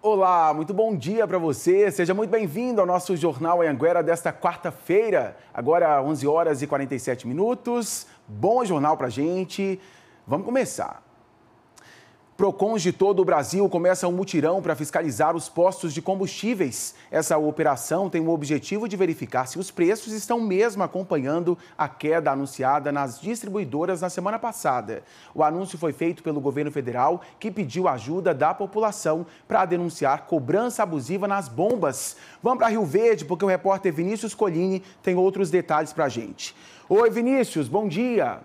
Olá, muito bom dia para você. Seja muito bem-vindo ao nosso Jornal Anguera desta quarta-feira, agora 11 horas e 47 minutos. Bom jornal para gente. Vamos começar. PROCONs de todo o Brasil começam um mutirão para fiscalizar os postos de combustíveis. Essa operação tem o objetivo de verificar se os preços estão mesmo acompanhando a queda anunciada nas distribuidoras na semana passada. O anúncio foi feito pelo governo federal, que pediu ajuda da população para denunciar cobrança abusiva nas bombas. Vamos para Rio Verde, porque o repórter Vinícius Colini tem outros detalhes para a gente. Oi, Vinícius, bom dia.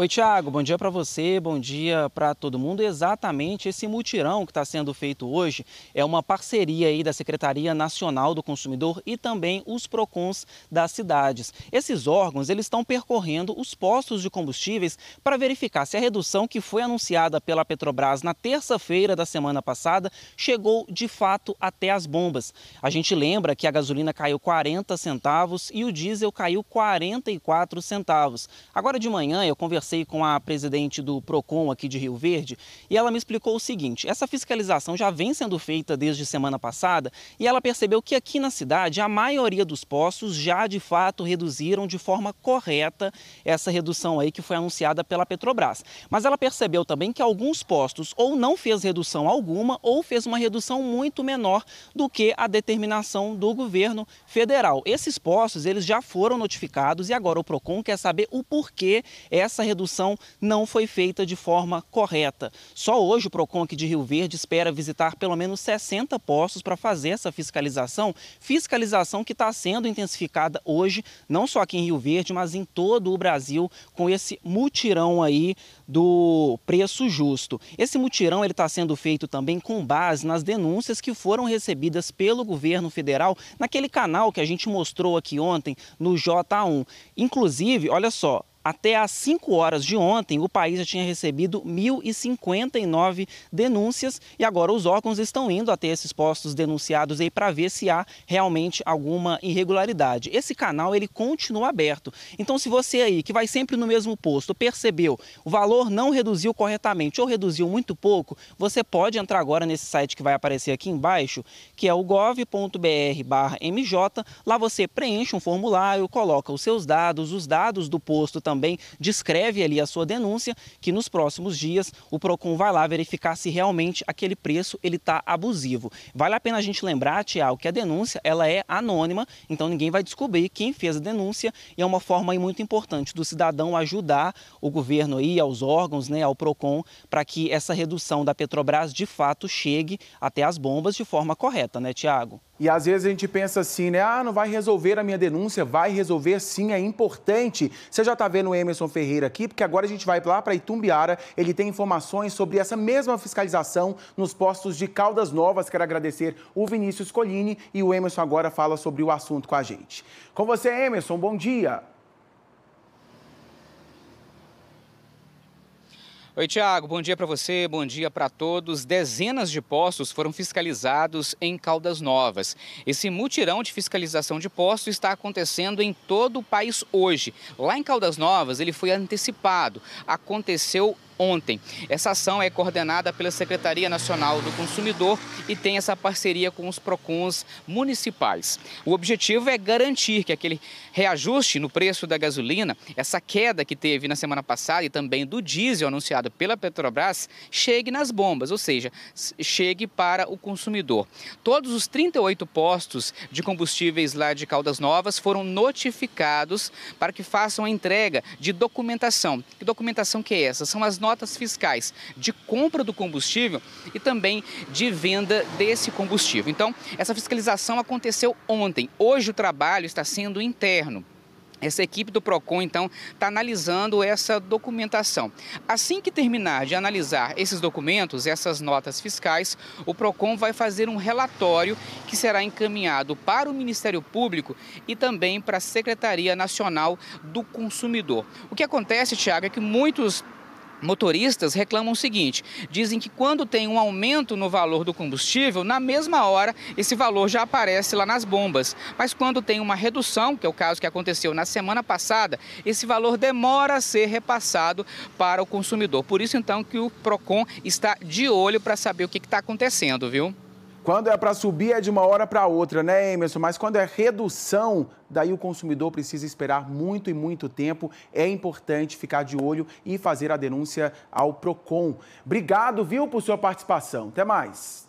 Oi, Tiago, bom dia para você, bom dia para todo mundo. Exatamente esse mutirão que está sendo feito hoje é uma parceria aí da Secretaria Nacional do Consumidor e também os PROCONs das cidades. Esses órgãos, eles estão percorrendo os postos de combustíveis para verificar se a redução que foi anunciada pela Petrobras na terça-feira da semana passada chegou de fato até as bombas. A gente lembra que a gasolina caiu 40 centavos e o diesel caiu 44 centavos. Agora de manhã eu conversei conversei com a presidente do PROCON aqui de Rio Verde e ela me explicou o seguinte: essa fiscalização já vem sendo feita desde semana passada e ela percebeu que aqui na cidade a maioria dos postos já de fato reduziram de forma correta essa redução aí que foi anunciada pela Petrobras. Mas ela percebeu também que alguns postos ou não fez redução alguma ou fez uma redução muito menor do que a determinação do governo federal. Esses postos eles já foram notificados e agora o Procon quer saber o porquê essa redução não foi feita de forma correta. Só hoje o PROCON aqui de Rio Verde espera visitar pelo menos 60 postos para fazer essa fiscalização, fiscalização que está sendo intensificada hoje, não só aqui em Rio Verde, mas em todo o Brasil, com esse mutirão aí do preço justo. Esse mutirão ele está sendo feito também com base nas denúncias que foram recebidas pelo governo federal naquele canal que a gente mostrou aqui ontem no J1. Inclusive, olha só, até às 5 horas de ontem, o país já tinha recebido 1.059 denúncias e agora os órgãos estão indo até esses postos denunciados aí para ver se há realmente alguma irregularidade. Esse canal ele continua aberto. Então, se você aí que vai sempre no mesmo posto percebeu o valor não reduziu corretamente ou reduziu muito pouco, você pode entrar agora nesse site que vai aparecer aqui embaixo, que é o gov.br/mj. Lá você preenche um formulário, coloca os seus dados, os dados do posto também também descreve ali a sua denúncia, que nos próximos dias o Procon vai lá verificar se realmente aquele preço ele está abusivo. Vale a pena a gente lembrar, Tiago, que a denúncia ela é anônima, então ninguém vai descobrir quem fez a denúncia e é uma forma aí muito importante do cidadão ajudar o governo aí, aos órgãos, né, ao Procon, para que essa redução da Petrobras de fato chegue até as bombas de forma correta, né, Tiago? E às vezes a gente pensa assim, né? Ah, não vai resolver a minha denúncia, vai resolver sim, é importante. Você já está vendo o Emerson Ferreira aqui, porque agora a gente vai lá para Itumbiara, ele tem informações sobre essa mesma fiscalização nos postos de Caldas Novas. Quero agradecer o Vinícius Colini e o Emerson agora fala sobre o assunto com a gente. Com você, Emerson, bom dia. Oi, Tiago, bom dia para você, bom dia para todos. Dezenas de postos foram fiscalizados em Caldas Novas. Esse mutirão de fiscalização de postos está acontecendo em todo o país hoje. Lá em Caldas Novas, ele foi antecipado. Aconteceu ontem. Essa ação é coordenada pela Secretaria Nacional do Consumidor e tem essa parceria com os PROCONs municipais. O objetivo é garantir que aquele reajuste no preço da gasolina, essa queda que teve na semana passada e também do diesel anunciado pela Petrobras, chegue nas bombas, ou seja, chegue para o consumidor. Todos os 38 postos de combustíveis lá de Caldas Novas foram notificados para que façam a entrega de documentação. Que documentação que é essa? São as notas fiscais de compra do combustível e também de venda desse combustível. Então, essa fiscalização aconteceu ontem. Hoje o trabalho está sendo interno. Essa equipe do PROCON, então, está analisando essa documentação. Assim que terminar de analisar esses documentos, essas notas fiscais, o PROCON vai fazer um relatório que será encaminhado para o Ministério Público e também para a Secretaria Nacional do Consumidor. O que acontece, Tiago, é que muitos motoristas reclamam o seguinte: dizem que quando tem um aumento no valor do combustível, na mesma hora esse valor já aparece lá nas bombas. Mas quando tem uma redução, que é o caso que aconteceu na semana passada, esse valor demora a ser repassado para o consumidor. Por isso, então, que o PROCON está de olho para saber o que está acontecendo, viu? Quando é para subir é de uma hora para outra, né, Emerson? Mas quando é redução, daí o consumidor precisa esperar muito e muito tempo. É importante ficar de olho e fazer a denúncia ao Procon. Obrigado, viu, por sua participação. Até mais.